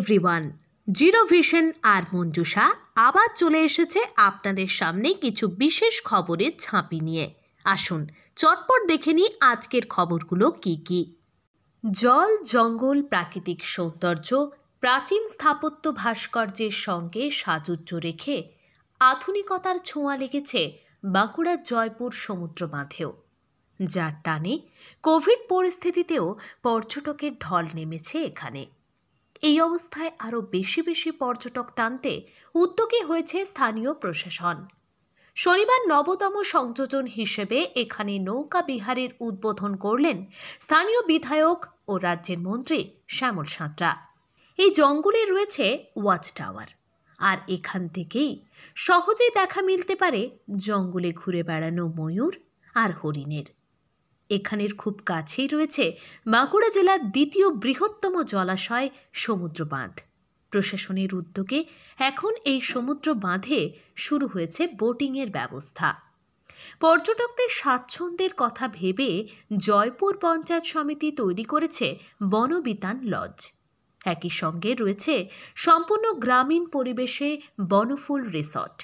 everyone zero vision আর মঞ্জুষা আবার চলে এসেছে আপনাদের সামনে কিছু বিশেষ খবরের ঝাঁপি নিয়ে আসুন চটপট দেখে নিই আজকের খবরগুলো কি কি জল জঙ্গল প্রাকৃতিক সৌন্দর্য প্রাচীন স্থাপত্য ভাস্কর্যের সঙ্গে সাজুজ্য রেখে আধুনিকতার ছোঁয়া লেগেছে বাঁকুড়ার জয়পুর সমুদ্র বাঁধেও যার টানে কোভিড পরিস্থিতিতেও পর্যটকের ঢল নেমেছে এখানে এই অবস্থায় আরও বেশি বেশি পর্যটক টানতে উদ্যোগী হয়েছে স্থানীয় প্রশাসন শনিবার নবতম সংযোজন হিসেবে এখানে নৌকা বিহারের উদ্বোধন করলেন স্থানীয় বিধায়ক ও রাজ্যের মন্ত্রী শ্যামল সাঁতরা এই জঙ্গলে রয়েছে ওয়াচ টাওয়ার আর এখান থেকেই সহজে দেখা মিলতে পারে জঙ্গলে ঘুরে বেড়ানো ময়ূর আর হরিণের এখানের খুব কাছেই রয়েছে বাঁকুড়া জেলার দ্বিতীয় বৃহত্তম জলাশয় সমুদ্র বাঁধ প্রশাসনের উদ্যোগে এখন এই সমুদ্র বাঁধে শুরু হয়েছে বোটিংয়ের ব্যবস্থা পর্যটকদের স্বাচ্ছন্দ্যের কথা ভেবে জয়পুর পঞ্চায়েত সমিতি তৈরি করেছে বনবিতান লজ একই সঙ্গে রয়েছে সম্পূর্ণ গ্রামীণ পরিবেশে বনফুল রিসর্ট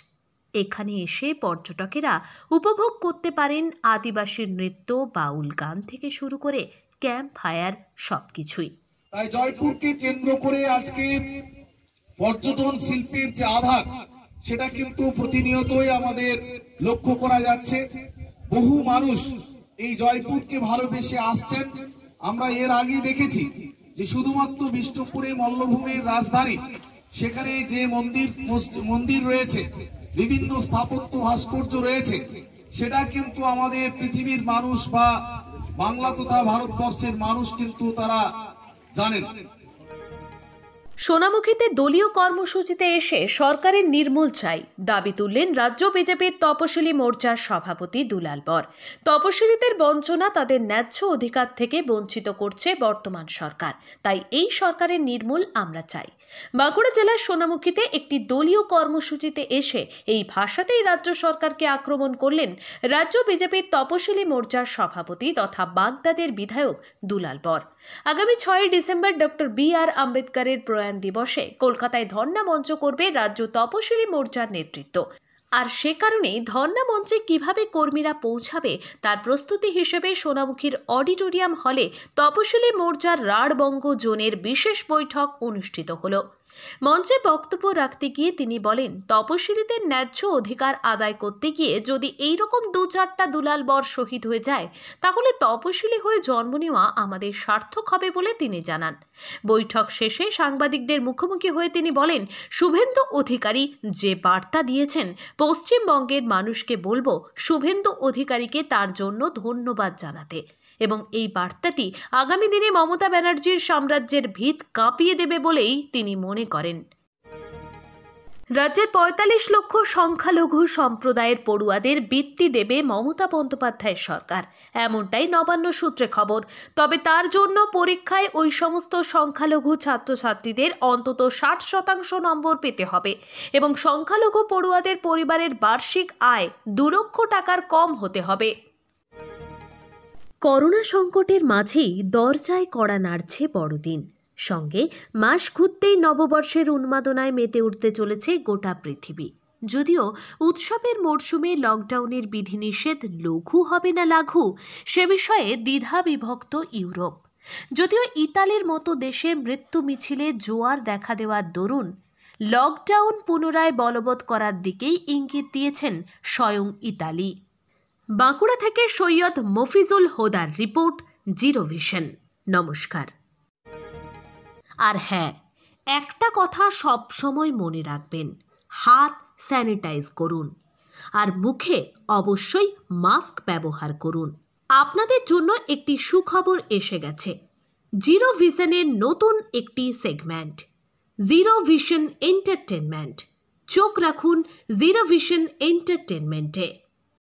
এখানে এসে পর্যটকেরা উপভোগ করতে পারেন আদিবাসীর নৃত্য বাউল গান থেকে শুরু করে ক্যাম্প ফায়ার সব কিছুই তাই জয়পুরকে কেন্দ্র করে আজকে পর্যটন শিল্পের যে আধার সেটা কিন্তু প্রতিনিয়তই আমাদের লক্ষ্য করা যাচ্ছে বহু মানুষ এই জয়পুরকে ভালোবেসে আসছেন আমরা এর আগেই দেখেছি যে শুধুমাত্র বিষ্ণুপুরে মল্লভূমির রাজধানী সেখানে যে মন্দির মন্দির রয়েছে বিভিন্ন স্থাপত্য ভাস্কর্য রয়েছে সেটা কিন্তু আমাদের পৃথিবীর মানুষ বা বাংলা তথা ভারতবর্ষের মানুষ কিন্তু তারা জানেন সোনামুখীতে দলীয় কর্মসূচিতে এসে সরকারের নির্মূল চাই দাবি তুললেন রাজ্য বিজেপির তপশিলি মোর্চার সভাপতি দুলাল বর তপশিলিদের বঞ্চনা তাদের ন্যায্য অধিকার থেকে বঞ্চিত করছে বর্তমান সরকার তাই এই সরকারের নির্মূল আমরা চাই বাঁকুড়া জেলার সোনামুখীতে একটি দলীয় কর্মসূচিতে এসে এই ভাষাতেই রাজ্য সরকারকে আক্রমণ করলেন রাজ্য বিজেপির তপশিলি মোর্চার সভাপতি তথা বাগদাদের বিধায়ক দুলাল বর আগামী ছয়ই ডিসেম্বর ডক্টর বি আর আম্বেদকরের প্রয়াণ শিল্পায়ন দিবসে কলকাতায় ধর্ণা মঞ্চ করবে রাজ্য তপশিলি মোর্চার নেতৃত্ব আর সে কারণে ধর্ণা মঞ্চে কিভাবে কর্মীরা পৌঁছাবে তার প্রস্তুতি হিসেবে সোনামুখীর অডিটোরিয়াম হলে তপশিলি মোর্চার রাড়বঙ্গ জোনের বিশেষ বৈঠক অনুষ্ঠিত হলো মঞ্চে বক্তব্য রাখতে গিয়ে তিনি বলেন তপশিলীদের ন্যায্য অধিকার আদায় করতে গিয়ে যদি এই রকম দু চারটা দুলাল বর শহীদ হয়ে যায় তাহলে তপশিলি হয়ে জন্ম নেওয়া আমাদের সার্থক হবে বলে তিনি জানান বৈঠক শেষে সাংবাদিকদের মুখোমুখি হয়ে তিনি বলেন শুভেন্দু অধিকারী যে বার্তা দিয়েছেন পশ্চিমবঙ্গের মানুষকে বলবো শুভেন্দু অধিকারীকে তার জন্য ধন্যবাদ জানাতে এবং এই বার্তাটি আগামী দিনে মমতা ব্যানার্জির সাম্রাজ্যের ভিত কাঁপিয়ে দেবে বলেই তিনি মনে করেন রাজ্যের পঁয়তাল্লিশ লক্ষ সংখ্যালঘু সম্প্রদায়ের পড়ুয়াদের বৃত্তি দেবে মমতা বন্দ্যোপাধ্যায়ের সরকার এমনটাই নবান্ন সূত্রে খবর তবে তার জন্য পরীক্ষায় ওই সমস্ত সংখ্যালঘু ছাত্রছাত্রীদের অন্তত ষাট শতাংশ নম্বর পেতে হবে এবং সংখ্যালঘু পড়ুয়াদের পরিবারের বার্ষিক আয় দু লক্ষ টাকার কম হতে হবে করোনা সংকটের মাঝেই দরজায় কড়া নাড়ছে বড়দিন সঙ্গে মাস ঘুরতেই নববর্ষের উন্মাদনায় মেতে উঠতে চলেছে গোটা পৃথিবী যদিও উৎসবের মরশুমে লকডাউনের বিধিনিষেধ লঘু হবে না লাঘু সে বিষয়ে দ্বিধা বিভক্ত ইউরোপ যদিও ইতালির মতো দেশে মৃত্যু মিছিলে জোয়ার দেখা দেওয়ার দরুন লকডাউন পুনরায় বলবৎ করার দিকেই ইঙ্গিত দিয়েছেন স্বয়ং ইতালি বাঁকুড়া থেকে সৈয়দ মফিজুল হোদার রিপোর্ট জিরো ভিশন নমস্কার আর হ্যাঁ একটা কথা সব সময় মনে রাখবেন হাত স্যানিটাইজ করুন আর মুখে অবশ্যই মাস্ক ব্যবহার করুন আপনাদের জন্য একটি সুখবর এসে গেছে জিরো ভিশনের নতুন একটি সেগমেন্ট জিরো ভিশন এন্টারটেনমেন্ট চোখ রাখুন জিরো ভিশন এন্টারটেনমেন্টে